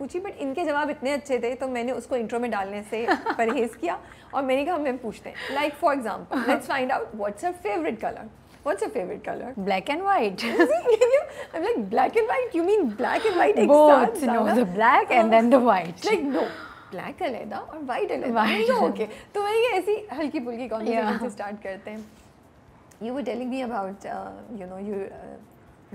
पूछी बट इनके जवाब इतने अच्छे थे तो मैंने उसको इंट्रो में डालने से परहेज किया और मैंने कहा मैम पूछते हैं like for example let's find out what's your favourite colour What's your favorite color? Black and white. I'm like black and white. You mean black and white? Both. No, the black and then the white. Like no, black अलहदा और white अलहदा okay तो मैं ऐसी हल्की फुल्की conversation से start करते हैं you were telling me about you know your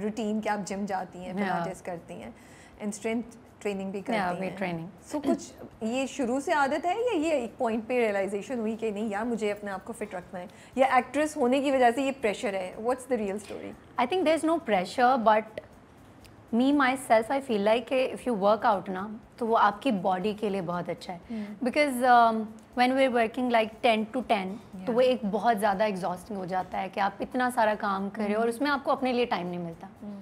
routine कि आप जिम जाती हैं फिर करती हैं एंड स्ट्रेंथ ट्रेनिंग भी करती yeah, हैं ट्रेनिंग सो तो कुछ ये शुरू से आदत है या ये एक पॉइंट पे रियलाइजेशन हुई कि नहीं यार मुझे अपने आप को फिट रखना है या एक्ट्रेस होने की वजह से ये प्रेशर है what's the real story I think there is no pressure but me myself I feel like if you work out ना तो वो आपकी बॉडी के लिए बहुत अच्छा है because when we are working like ten to ten तो वो एक बहुत ज़्यादा एग्जॉस्टिंग हो जाता है कि आप इतना सारा काम करें hmm. और उसमें आपको अपने लिए टाइम नहीं मिलता hmm.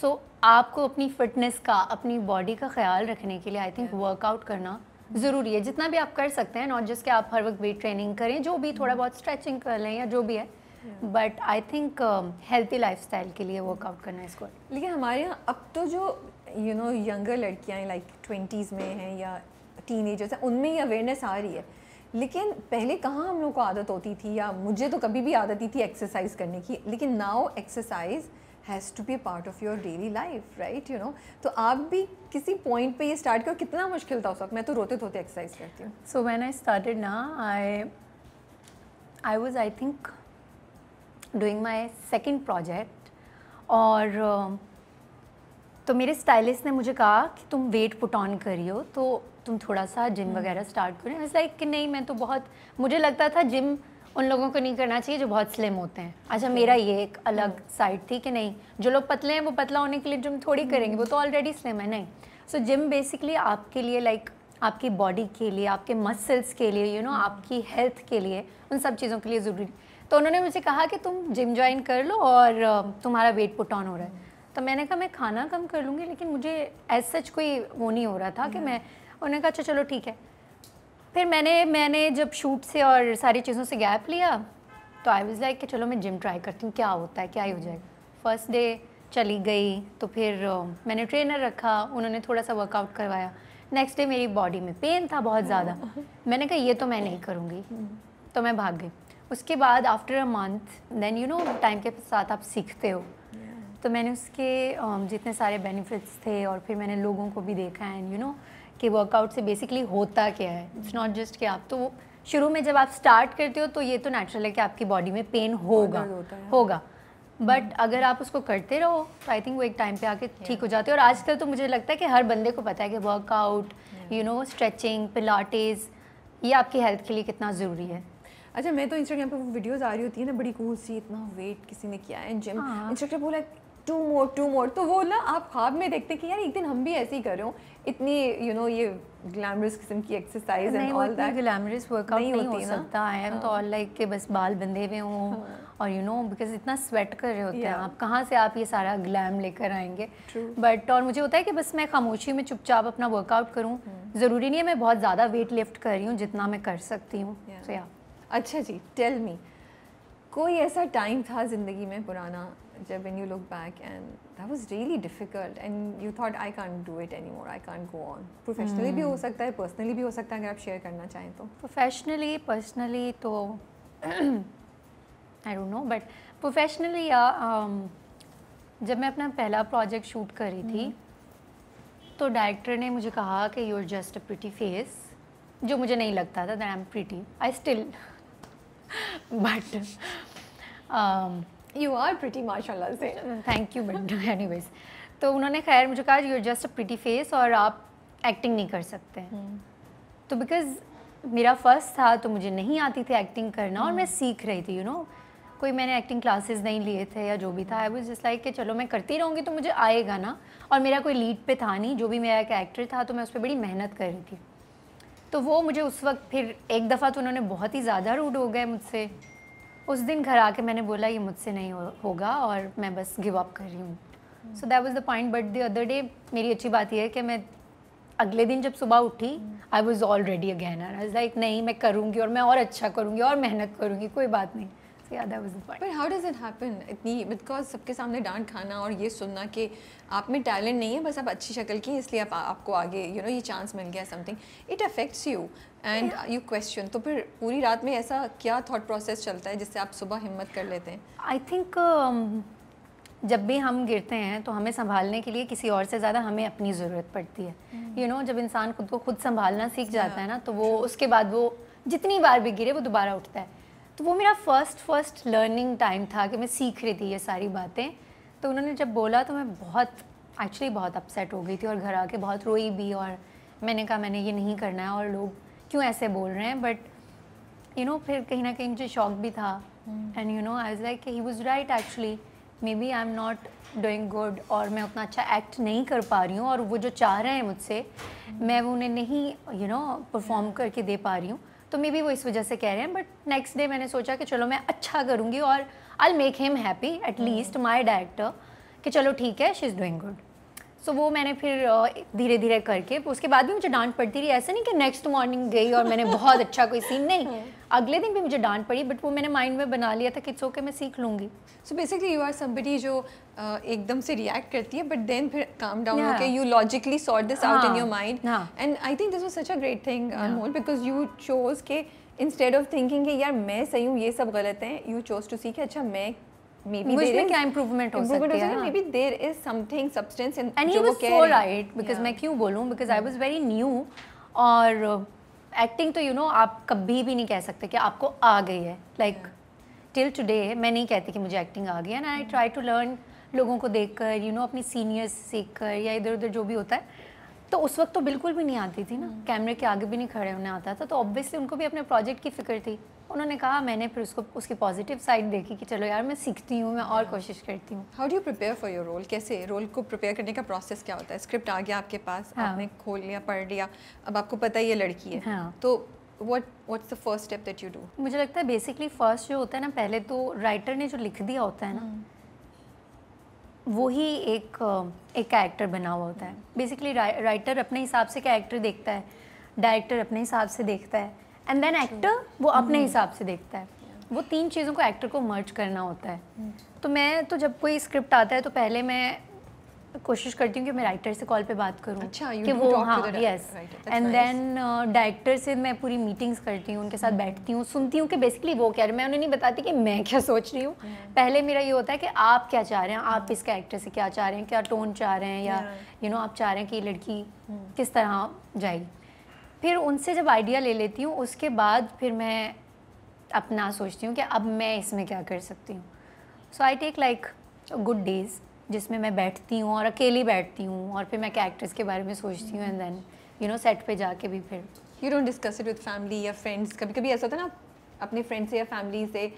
सो आपको अपनी फिटनेस का अपनी बॉडी का ख्याल रखने के लिए आई थिंक वर्कआउट करना ज़रूरी है जितना भी आप कर सकते हैं नॉट जस्ट कि आप हर वक्त वेट ट्रेनिंग करें जो भी थोड़ा mm-hmm. बहुत स्ट्रेचिंग कर लें या जो भी है but I think healthy lifestyle के लिए वर्कआउट करना इसको लेकिन हमारे यहाँ अब तो जो यू नो यंगर लड़कियाँ लाइक ट्वेंटीज़ में हैं या टीन एजर्स हैं उनमें ही अवेयरनेस आ रही है लेकिन पहले कहाँ हम लोग को आदत होती थी या मुझे तो कभी भी आदत ही थी एक्सरसाइज करने की लेकिन now exercise has to be part of your daily life right you know तो आप भी किसी पॉइंट पे ये स्टार्ट करो कितना मुश्किल था उस वक्त मैं तो रोते धोते एक्सरसाइज करती हूँ सो वैन आई स्टार्टेड ना I I was I think doing my second project और um, तो मेरे स्टाइलिस्ट ने मुझे कहा कि तुम वेट पुट ऑन करियो तो तुम थोड़ा सा जिम हम्म। वगैरह स्टार्ट करो इट्स लाइक कि नहीं मैं तो बहुत मुझे लगता था जिम उन लोगों को नहीं करना चाहिए जो बहुत स्लिम होते हैं अच्छा मेरा ये एक अलग साइड हाँ। थी कि नहीं जो लोग पतले हैं वो पतला होने के लिए जिम थोड़ी hmm. करेंगे वो तो ऑलरेडी स्लिम है नहीं सो जिम बेसिकली आपके लिए लाइक आपकी बॉडी के लिए आपके मसल्स के लिए you you know know, hmm. आपकी हेल्थ के लिए उन सब चीज़ों के लिए ज़रूरी तो उन्होंने मुझे कहा कि तुम जिम ज्वाइन कर लो और तुम्हारा वेट पुट ऑन हो रहा है तो मैंने कहा मैं खाना कम कर लूँगी लेकिन मुझे एज सच कोई वो नहीं हो रहा था कि hmm. मैं उन्होंने कहा अच्छा चलो ठीक है फिर मैंने मैंने जब शूट से और सारी चीज़ों से गैप लिया तो आई वॉज़ लाइक कि चलो मैं जिम ट्राई करती हूँ क्या होता है क्या ही हो जाएगा फर्स्ट डे चली गई तो फिर मैंने ट्रेनर रखा उन्होंने थोड़ा सा वर्कआउट करवाया नेक्स्ट डे मेरी बॉडी में पेन था बहुत ज़्यादा मैंने कहा ये तो मैं नहीं करूँगी हम्म। तो मैं भाग गई उसके बाद after a month then you know time के साथ आप सीखते हो तो मैंने उसके जितने सारे बेनिफिट्स थे और फिर मैंने लोगों को भी देखा एंड यू नो कि वर्कआउट से बेसिकली होता क्या है इट्स नॉट जस्ट कि आप तो शुरू में जब आप स्टार्ट करते हो तो ये तो नेचुरल है कि आपकी बॉडी में पेन होगा हाँ। होगा बट हम्म। अगर आप उसको करते रहो तो आई थिंक वो एक टाइम पे आके ठीक yeah. हो जाते हैं और आजकल तो मुझे लगता है कि हर बंदे को पता है कि workout you know stretching pilates ये आपकी हेल्थ के लिए कितना ज़रूरी है अच्छा मैं तो इंस्टाग्राम पे वो वीडियोज़ आ रही होती है ना बड़ी कूल सी इतना वेट किसी ने किया है जिम इंस्टाग्राम हाँ। बोला टू मोर टू मोर तो वो ना आप ख्वाब में देखते हैं कि यार एक दिन हम भी ऐसे ही करें इतनी यू you नो know, ये ग्लैमरस किस्म की exercise and all that glamorous workout नहीं, नहीं हो सकता आई एम तो ऑल लाइक के बस बाल बंधे हुए हों हाँ। और यू नो बिकॉज इतना स्वेट कर रहे होते yeah. हैं आप कहाँ से आप ये सारा ग्लैम लेकर आएंगे बट और मुझे होता है कि बस मैं खामोशी में चुपचाप अपना वर्कआउट करूँ हाँ। ज़रूरी नहीं है मैं बहुत ज़्यादा वेट लिफ्ट कर रही हूँ जितना मैं कर सकती हूँ yeah. so, अच्छा जी टेल मी कोई ऐसा टाइम था ज़िंदगी में पुराना जब when you look back and that was really difficult and you thought I can't do it any more I can't go on professionally भी हो hmm. सकता है पर्सनली भी हो सकता है अगर आप शेयर करना चाहें तो प्रोफेशनली पर्सनली तो I don't know but professionally जब मैं अपना पहला प्रोजेक्ट शूट कर रही थी hmm. तो डायरेक्टर ने मुझे कहा कि you are just a pretty face जो मुझे नहीं लगता था that I am pretty I still but you are pretty माशाल्लाह से थैंक यू बट एनीवेज तो उन्होंने खैर मुझे कहा you are just a pretty face और आप एक्टिंग नहीं कर सकते hmm. तो बिकॉज मेरा फर्स्ट था तो मुझे नहीं आती थी एक्टिंग करना hmm. और मैं सीख रही थी यू you नो know? कोई मैंने एक्टिंग क्लासेस नहीं लिए थे या जो भी था आई वॉज जस्ट लाइक कि चलो मैं करती रहूँगी तो मुझे आएगा ना और मेरा कोई लीड पे था नहीं जो भी मेरा एक एक्टर था तो मैं उस पर बड़ी मेहनत कर रही थी तो वो मुझे उस वक्त फिर एक दफ़ा तो उन्होंने बहुत ही ज़्यादा रूड हो गए मुझसे उस दिन घर आके मैंने बोला ये मुझसे नहीं हो, होगा और मैं बस गिव अप कर रही हूँ so that was the point but the other day मेरी अच्छी बात यह है कि मैं अगले दिन जब सुबह उठी I was already again I like नहीं मैं करूँगी और मैं और अच्छा करूँगी और मेहनत करूँगी कोई बात नहीं सबके सामने डांट खाना और ये सुनना कि आप में टैलेंट नहीं है बस आप अच्छी शक्ल की इसलिए आप आपको आगे यू you नो know, ये चांस मिल गया something it affects you and you question तो फिर पूरी रात में ऐसा क्या थॉट प्रोसेस चलता है जिससे आप सुबह हिम्मत कर लेते हैं आई थिंक um, जब भी हम गिरते हैं तो हमें संभालने के लिए किसी और से ज़्यादा हमें अपनी ज़रूरत पड़ती है you hmm. Know you know, जब इंसान खुद को खुद संभालना सीख जाता है ना तो वो उसके बाद वो जितनी बार भी गिरे वो दोबारा उठता है तो वो मेरा फर्स्ट फर्स्ट लर्निंग टाइम था कि मैं सीख रही थी ये सारी बातें तो उन्होंने जब बोला तो मैं बहुत एक्चुअली बहुत अपसेट हो गई थी और घर आके बहुत रोई भी और मैंने कहा मैंने ये नहीं करना है और लोग क्यों ऐसे बोल रहे हैं बट यू नो फिर कहीं ना कहीं मुझे शौक भी था and you know I was like he was right actually maybe I am not doing good और मैं उतना अच्छा एक्ट नहीं कर पा रही हूँ और वो जो चाह रहे हैं मुझसे हम्म। मैं वो उन्हें नहीं यू नो परफॉर्म करके दे पा रही हूँ तो मे बी वो इस वजह से कह रहे हैं बट नेक्स्ट डे मैंने सोचा कि चलो मैं अच्छा करूँगी और I make him happy at least my director कि चलो ठीक है she is doing good so वो मैंने फिर धीरे धीरे करके उसके बाद भी मुझे डांट पड़ती रही ऐसा नहीं कि नेक्स्ट मॉर्निंग गई और मैंने बहुत अच्छा कोई सीन नहीं हाँ। अगले दिन भी मुझे डांट पड़ी बट वो मैंने माइंड में बना लिया था कि इट्स ओके मैं सीख लूँगी so basically you are somebody जो एकदम से रिएक्ट करती है बट देन फिर काम डाउन होके you logically sort this out in your mind and I think this was such a great thing Anmol because you chose के इंस्टेड ऑफ थिंकिंग यार मैं सही हूँ ये सब गलत है यू चोज टू सीख अच्छा मैं हाँ। क्यों hmm. और एक्टिंग तो यू नो आप कभी भी नहीं कह सकते कि आपको आ गई है लाइक टिल टुडे मैं नहीं कहती कि मुझे एक्टिंग आ गई है and I try to learn लोगों को देखकर यू नो अपनी सीनियर्स सीख कर या इधर उधर जो भी होता है तो उस वक्त तो बिल्कुल भी नहीं आती थी ना हम्म। कैमरे के आगे भी नहीं खड़े होने आता था तो ऑब्वियसली उनको भी अपने प्रोजेक्ट की फिक्र थी उन्होंने कहा मैंने फिर उसको उसकी पॉजिटिव साइड देखी कि चलो यार मैं सीखती हूँ मैं और हाँ। कोशिश करती हूँ how do prepare for your role कैसे रोल को प्रिपेयर करने का प्रोसेस क्या होता है स्क्रिप्ट आ गया आपके पास हाँ. आपने खोल लिया पढ़ लिया अब आपको पता ही ये लड़की है हाँ. तो what what's the first step that you do मुझे लगता है बेसिकली फर्स्ट जो होता है ना पहले तो राइटर ने जो लिख दिया होता है ना हम्म। वो ही एक एक कैरेक्टर बना हुआ होता है बेसिकली राइटर अपने हिसाब से कैरेक्टर देखता है डायरेक्टर अपने हिसाब से देखता है एंड देन एक्टर वो अपने mm-hmm. हिसाब से देखता है वो तीन चीज़ों को एक्टर को मर्ज करना होता है mm. तो मैं तो जब कोई स्क्रिप्ट आता है तो पहले मैं कोशिश करती हूँ कि मैं राइटर से कॉल पे बात करूँ अच्छा, कि वो हाँ यस एंड देन डायरेक्टर से मैं पूरी मीटिंग्स करती हूँ उनके साथ hmm. बैठती हूँ सुनती हूँ कि बेसिकली वो क्या मैं उन्हें नहीं बताती कि मैं क्या सोच रही हूँ hmm. पहले मेरा ये होता है कि आप क्या चाह रहे हैं आप hmm. इस कैरेक्टर से क्या चाह रहे हैं क्या टोन चाह रहे हैं या you yeah. Know you know, आप चाह रहे हैं कि ये लड़की hmm. किस तरह जाएगी फिर उनसे जब आइडिया ले लेती हूँ उसके बाद फिर मैं अपना सोचती हूँ कि अब मैं इसमें क्या कर सकती हूँ so I take like good days जिसमें मैं बैठती हूँ और अकेली बैठती हूँ और फिर मैं कैरेक्टर्स के बारे में सोचती हूँ and then you know set पे जाके भी फिर you don't discuss it with family या फ्रेंड्स कभी कभी ऐसा होता है ना अपने फ्रेंड्स से या फैमिली से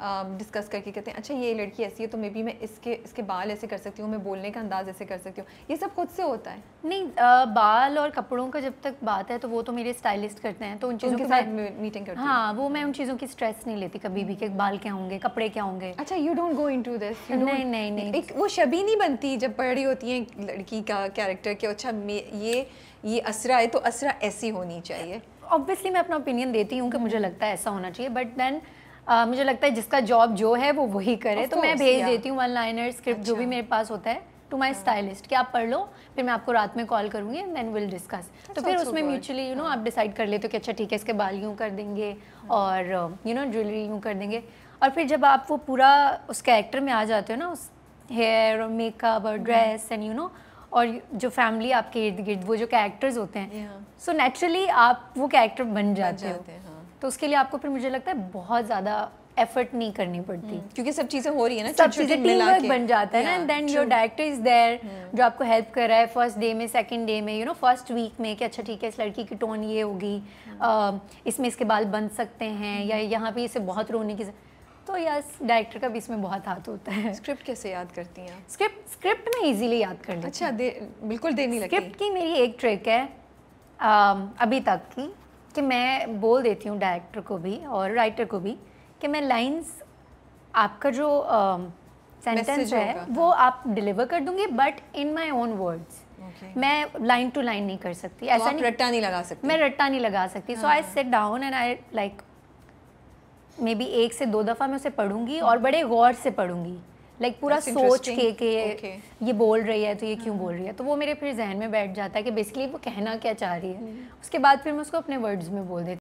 डिस्कस करके कहते हैं अच्छा ये लड़की ऐसी है तो मे बी मैं इसके इसके बाल ऐसे कर सकती हूँ मैं बोलने का अंदाज़ ऐसे कर सकती हूँ ये सब खुद से होता है नहीं आ, बाल और कपड़ों का जब तक बात है तो वो तो मेरे स्टाइलिस्ट करते हैं तो उन चीज़ों के साथ मीटिंग करते हाँ वो मैं उन चीज़ों की स्ट्रेस नहीं लेती कभी भी कि बाल क्या होंगे कपड़े क्या होंगे अच्छा you don't go into this नहीं नहीं नहीं एक वो शबी नहीं बनती जब पढ़ रही होती है लड़की का कैरेक्टर कि अच्छा ये ये असरा है तो असरा ऐसी होनी चाहिए ऑब्वियसली मैं अपना ओपिनियन देती हूँ कि मुझे लगता है ऐसा होना चाहिए बट देन आ, मुझे लगता है जिसका जॉब जो है वो वही करे तो मैं भेज देती हूँ वन लाइनर स्क्रिप्ट जो भी अच्छा। मेरे पास होता है टू माई स्टाइलिस्ट कि आप पढ़ लो फिर मैं आपको रात में कॉल करूँगी एंड देन विल डिस्कस तो फिर उसमें म्यूचुअली यू नो आप डिसाइड कर लेते हो कि अच्छा ठीक है इसके बाल यूँ कर देंगे हाँ। और यू नो ज्वेलरी यूँ कर देंगे और फिर जब आप वो पूरा उस कैरेक्टर में आ जाते हो ना उस हेयर और मेकअप और ड्रेस एंड यू नो और जो फैमिली आपके इर्द गिर्द वो जो कैरेक्टर्स होते हैं सो नेचुरली आप वो कैरेक्टर बन जाते हो तो उसके लिए आपको फिर मुझे लगता है बहुत ज़्यादा एफर्ट नहीं करनी पड़ती hmm. क्योंकि सब चीज़ें हो रही है ना सब चीज़ें टीम वर्क बन जाता है ना and then your director is there जो आपको हेल्प कर रहा है फर्स्ट डे में सेकंड डे में यू नो फर्स्ट वीक में कि अच्छा ठीक है इस लड़की की टोन ये होगी hmm. इसमें इसके बाल बन सकते हैं hmm. या यहाँ पे इसे बहुत रोने की तो यस डायरेक्टर का भी इसमें बहुत हाथ होता है स्क्रिप्ट कैसे याद करती हैं स्क्रिप्ट स्क्रिप्ट में इजीली याद कर लेती अच्छा बिल्कुल देनी लगती स्क्रिप्ट की मेरी एक ट्रिक है अभी तक की कि मैं बोल देती हूँ डायरेक्टर को भी और राइटर को भी कि मैं लाइंस आपका जो सेंटेंस uh, है वो आप डिलीवर कर दूंगी but in my own words मैं लाइन टू लाइन नहीं कर सकती तो ऐसा नहीं रट्टा नहीं लगा सकती मैं रट्टा नहीं लगा सकती so I sat down and I like maybe एक से दो दफ़ा मैं उसे पढ़ूंगी हाँ। और बड़े गौर से पढ़ूंगी लाइक like, पूरा सोच के के okay. ये बोल रही है तो ये क्यों हाँ, बोल हाँ। रही है तो वो मेरे फिर जहन में बैठ जाता है कि बेसिकली वो कहना क्या चाह रही है हम्म। उसके बाद फिर मैं उसको अपने वर्ड्स में बोल देती